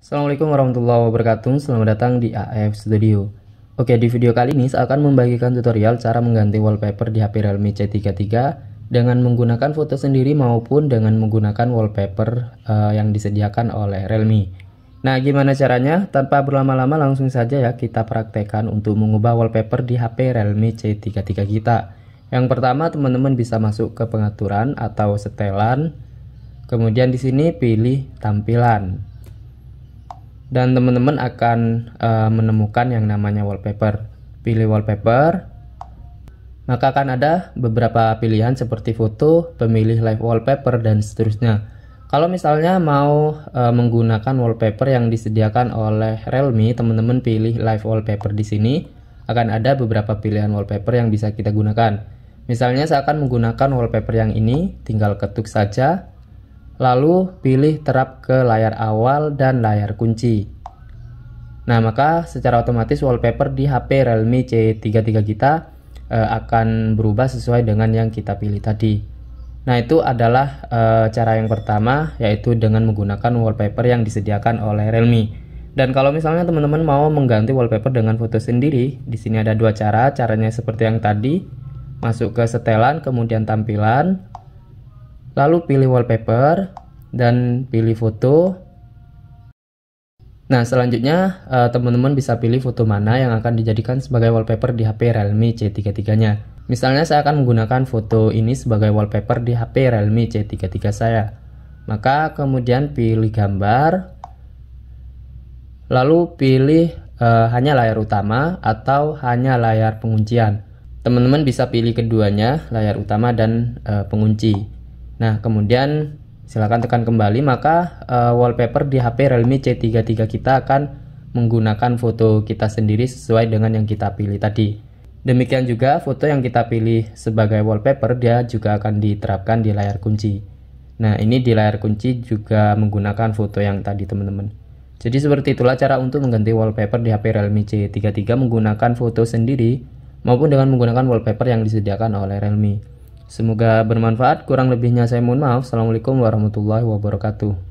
Assalamualaikum warahmatullahi wabarakatuh, selamat datang di AF Studio Oke, di video kali ini saya akan membagikan tutorial cara mengganti wallpaper di HP Realme C33 dengan menggunakan foto sendiri maupun dengan menggunakan wallpaper uh, yang disediakan oleh Realme Nah, gimana caranya? Tanpa berlama-lama langsung saja ya kita praktekkan untuk mengubah wallpaper di HP Realme C33 kita Yang pertama teman-teman bisa masuk ke pengaturan atau setelan Kemudian di sini pilih tampilan dan teman-teman akan uh, menemukan yang namanya wallpaper. Pilih wallpaper, maka akan ada beberapa pilihan seperti foto, pemilih live wallpaper, dan seterusnya. Kalau misalnya mau e, menggunakan wallpaper yang disediakan oleh Realme, teman-teman pilih live wallpaper di sini. Akan ada beberapa pilihan wallpaper yang bisa kita gunakan. Misalnya saya akan menggunakan wallpaper yang ini, tinggal ketuk saja lalu pilih terap ke layar awal dan layar kunci. Nah, maka secara otomatis wallpaper di HP Realme C33 kita e, akan berubah sesuai dengan yang kita pilih tadi. Nah, itu adalah e, cara yang pertama yaitu dengan menggunakan wallpaper yang disediakan oleh Realme. Dan kalau misalnya teman-teman mau mengganti wallpaper dengan foto sendiri, di sini ada dua cara. Caranya seperti yang tadi, masuk ke setelan kemudian tampilan, Lalu pilih wallpaper dan pilih foto. Nah, selanjutnya eh, teman-teman bisa pilih foto mana yang akan dijadikan sebagai wallpaper di HP Realme C33-nya. Misalnya saya akan menggunakan foto ini sebagai wallpaper di HP Realme C33 saya. Maka kemudian pilih gambar, lalu pilih eh, hanya layar utama atau hanya layar penguncian. Teman-teman bisa pilih keduanya, layar utama dan eh, pengunci. Nah, kemudian silakan tekan kembali maka uh, wallpaper di HP Realme C33 kita akan menggunakan foto kita sendiri sesuai dengan yang kita pilih tadi. Demikian juga foto yang kita pilih sebagai wallpaper dia juga akan diterapkan di layar kunci. Nah, ini di layar kunci juga menggunakan foto yang tadi teman-teman. Jadi seperti itulah cara untuk mengganti wallpaper di HP Realme C33 menggunakan foto sendiri maupun dengan menggunakan wallpaper yang disediakan oleh Realme. Semoga bermanfaat. Kurang lebihnya saya mohon maaf. Assalamualaikum warahmatullahi wabarakatuh.